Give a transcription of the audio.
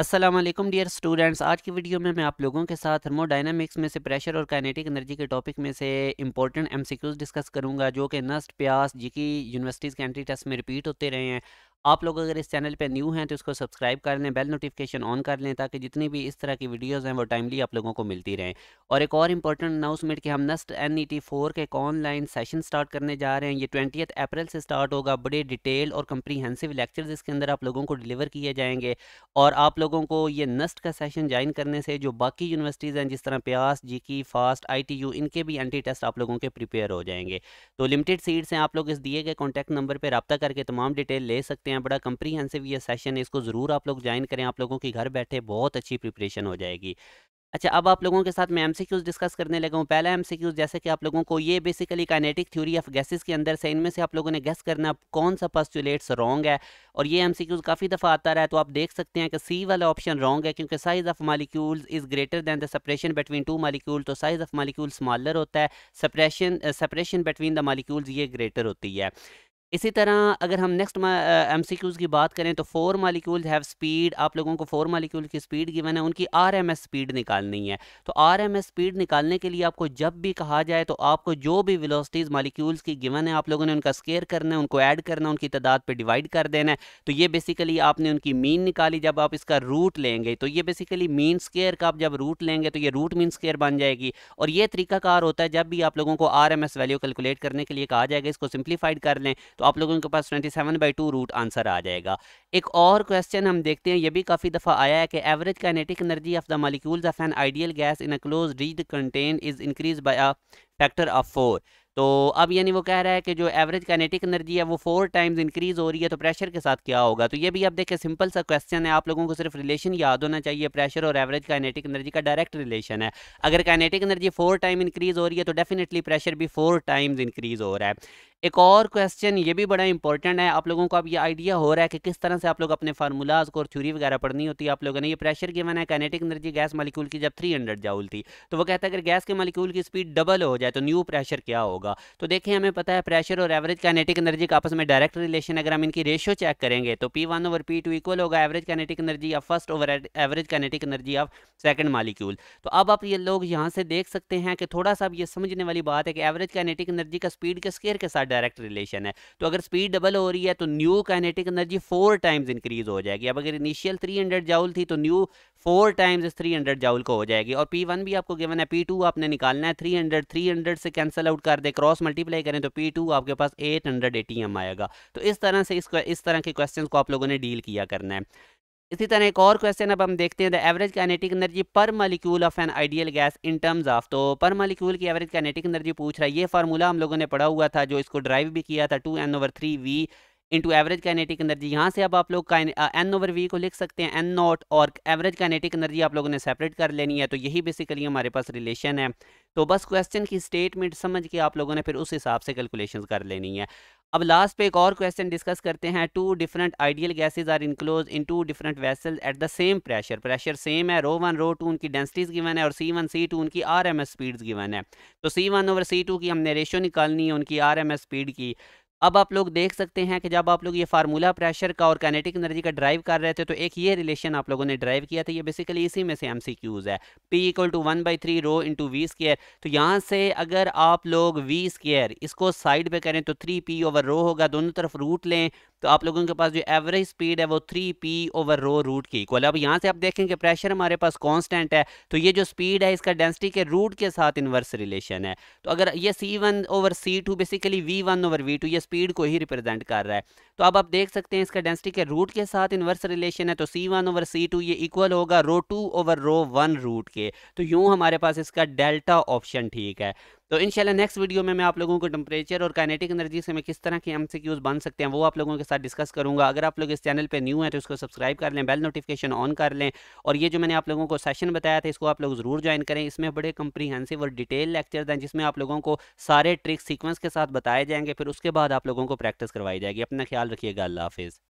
Aslam dear students आज की video में मैं आप लोगों के साथ थर्मोडाइनमिक्स में से प्रेशर और काइनेटिक एनर्जी के टॉपिक में से इंपॉर्टेंट एमसीक्यूज डिस्कस करूंगा जो कि नस्ट प्यास जी की यूनिवर्सिटीज़ के एंट्री टेस्ट में रिपीट होते रहे हैं आप लोग अगर इस चैनल पर न्यू हैं तो इसको सब्सक्राइब कर लें बेल नोटिफिकेशन ऑन कर लें ताकि जितनी भी इस तरह की वीडियोज़ हैं वो टाइमली आप लोगों को मिलती रहें और एक और इंपॉर्टेंट अनाउंसमेंट कि हम नस्ट एन ई टी फोर के एक ऑनलाइन सेशन स्टार्ट करने जा रहे हैं ये ट्वेंटी अप्रैल से स्टार्ट होगा बड़े डिटेल और कम्प्रीहेंसिव लेक्चर इसके अंदर आप लोगों को डिलीवर किए जाएंगे और आप लोगों को ये नस्ट का सेशन ज्वाइन करने से जो बाकी यूनिवर्सिटीज़ हैं जिस तरह प्यास जी की फास्ट आई टी यू इनके भी एंटी टेस्ट आप लोगों के प्रिपेयर हो जाएंगे तो लिमिटेड सीट्स हैं आप लोग इस दिए गए कॉन्टैक्ट नंबर पर रबता करके तमाम डिटेल ले सकते हैं सकते हैं बड़ा कंप्रीहेंसिव ये सेशन है इसको ज़रूर आप लोग ज्वाइन करें आप लोगों की घर बैठे बहुत अच्छी प्रिपरेशन हो जाएगी अच्छा अब आप लोगों के साथ मैं एमसीक्यूज़ डिस्कस करने लगा हूँ पहला एमसीक्यूज़ जैसे कि आप लोगों को ये basically kinetic theory of gases के अंदर से इनमें से आप लोगों ने गैस करना कौन सा पॉस्टुलेट्स रॉन्ग है और ये एमसीक्यूज़ काफ़ी दफ़ा आता रहा है तो आप देख सकते हैं कि सी वाला ऑप्शन रॉन्ग है क्योंकि size of molecule is greater than the separation between two molecule तो साइज़ ऑफ मालिक्यूल स्मॉलर होता है separation separation between the molecules ये ग्रेटर होती है इसी तरह अगर हम नेक्स्ट एम सी क्यूज़ की बात करें तो फोर मालिक्यूल हैव स्पीड आप लोगों को फोर मालिक्यूल की स्पीड गिवन है उनकी आर एम एस स्पीड निकालनी है तो आर एम एस स्पीड निकालने के लिए आपको जब भी कहा जाए तो आपको जो भी विलोसटीज़ मालिक्यूल्स की गिवन है आप लोगों ने उनका स्केयर करना है उनको ऐड करना है उनकी तादाद पर डिवाइड कर देना है तो ये बेसिकली आपने उनकी मीन निकाली जब आप इसका रूट लेंगे तो ये बेसिकली मीन स्केयर का आप जब रूट लेंगे तो ये रूट मीन स्केयर बन जाएगी और ये तरीकाकार होता है जब भी आप लोगों को R M S value calculate करने के लिए कहा जाएगा इसको सिंप्लीफाइड कर लें तो आप लोगों के पास twenty seven by two root answer आ जाएगा एक और क्वेश्चन हम देखते हैं ये भी काफ़ी दफ़ा आया है कि average kinetic energy of the molecules of an ideal gas in a closed rigid container is increase by a factor of four तो अब यानी वो कह रहा है कि जो एवरेज काइनेटिक एनर्जी है वो फोर टाइम्स इंक्रीज हो रही है तो प्रेशर के साथ क्या होगा तो ये भी आप देखें सिंपल सा क्वेश्चन है आप लोगों को सिर्फ रिलेशन याद होना चाहिए प्रेशर और एवरेज काइनेटिक एनर्जी का डायरेक्ट रिलेशन है अगर kinetic energy four time increase हो रही है तो डेफिनेटली प्रेशर भी फोर टाइम्स इंक्रीज हो रहा है एक और क्वेश्चन ये भी बड़ा इंपॉर्टेंट है आप लोगों को अब ये आइडिया हो रहा है कि किस तरह से आप लोग अपने फार्मूलाज को और थ्यूरी वगैरह पढ़नी होती है आप लोगों ने ये प्रेशर गिवन है कैनेटिक एनर्जी गैस मालिक्यूल की जब 300 जाउल थी तो वो कहता है अगर गैस के मालिक्यूल की स्पीड डबल हो जाए तो न्यू प्रेशर क्या होगा तो देखें हमें पता है प्रेशर और एवरेज कैनेटिक एनर्जी का आपस में डायरेक्ट रिलेशन अगर हम इनकी रेशियो चेक करेंगे तो P one over P two equal होगा average kinetic energy of first over average kinetic energy of second molecule तो अब आप ये लोग यहाँ से देख सकते हैं कि थोड़ा सा अब ये समझने वाली बात है कि एवरेज कैनेटिक एनर्जी का स्पीड के स्केयर के साथ डायरेक्ट रिलेशन है तो अगर स्पीड डबल हो रही है तो new kinetic energy four times increase हो जाएगी अब अगर इनिशियल थ्री हंड्रेड जाउल थी तो न्यू फोर टाइम्स इस थ्री हंड्रेड जाउल को हो जाएगी और पी वन भी आपको गिवन है पी टू आपने निकालना है थ्री हंड्रेड थ्री हंड्रेड से कैंसिल आउट कर दे क्रॉस मल्टीप्लाई करें तो पी टू आपके पास एट हंड्रेड ए आएगा तो इस तरह से इस, इस तरह के क्वेश्चन को आप लोगों ने डील किया करना है इसी तरह एक और क्वेश्चन अब हम देखते हैं the average kinetic energy per molecule of an ideal gas in terms of तो पर मालिक्यूल की एवरेज कैनेटिक एनर्जी पूछ रहा है ये फार्मूला हम लोगों ने पढ़ा हुआ था जो इसको ड्राइव भी किया था two N over three V into average kinetic energy यहाँ से अब आप लोग एन ओवर वी को लिख सकते हैं एन नॉट और एवरेज कैनेटिक एनर्जी आप लोगों ने सेपरेट कर लेनी है तो यही बेसिकली हमारे पास रिलेशन है तो बस क्वेश्चन की स्टेटमेंट समझ के आप लोगों ने फिर उस हिसाब से कैलकुलेशन कर लेनी है अब लास्ट पे एक और क्वेश्चन डिस्कस करते हैं two different ideal gases are enclose in two different vessel at the same pressure pressure same है रो वन रो टू उनकी डेंसिटीज गिवन है और सी वन सी टू उनकी R M S speed given है तो C one over C two की हमने ratio निकालनी है उनकी आर एम एस स्पीड की अब आप लोग देख सकते हैं कि जब आप लोग ये फार्मूला प्रेशर का और कैनेटिक एनर्जी का ड्राइव कर रहे थे तो एक ये रिलेशन आप लोगों ने ड्राइव किया था ये बेसिकली इसी में से एम सी क्यूज़ है P equal to one by three rho into V square तो यहाँ से अगर आप लोग वी स्केयर इसको साइड पे करें तो थ्री पी ओवर रो होगा दोनों तरफ रूट लें तो आप लोगों के पास जो एवरेज स्पीड है वो three P over rho root की इक्वल अब यहाँ से आप देखें कि प्रेशर हमारे पास कांस्टेंट है तो ये जो स्पीड है इसका डेंसिटी के रूट के साथ इनवर्स रिलेशन है तो अगर ये C one over C two basically V one over V two ये स्पीड को ही रिप्रेजेंट कर रहा है तो अब आप देख सकते हैं इसका डेंसिटी के रूट के साथ इन्वर्स रिलेशन है तो C one over C two ये इक्वल होगा rho two over rho one root के तो यूं हमारे पास इसका डेल्टा ऑप्शन ठीक है तो इनशाला नेक्स्ट वीडियो में मैं आप लोगों को टेम्परेचर और कैनेटिक एनर्जी से मैं किस तरह के एम बन सकते हैं वो आप लोगों के साथ डिस्कस करूंगा अगर आप लोग इस चैनल पर न्यू हैं तो इसको सब्सक्राइब कर लें बेल नोटिफिकेशन ऑन कर लें और ये जो मैंने आप लोगों को सेशन बताया था इसको आप लोग ज़रूर ज्वाइन करें इसमें बड़े कंप्रीहेंसिव और डिटेल लेक्चर हैं जिसमें आप लोगों को सारे ट्रिक सीक्वेंस के साथ बताए जाएंगे फिर उसके बाद आप लोगों को प्रैक्टिस करवाई जाएगी अपना ख्याल रखिएगा अल्लाह हाफिज़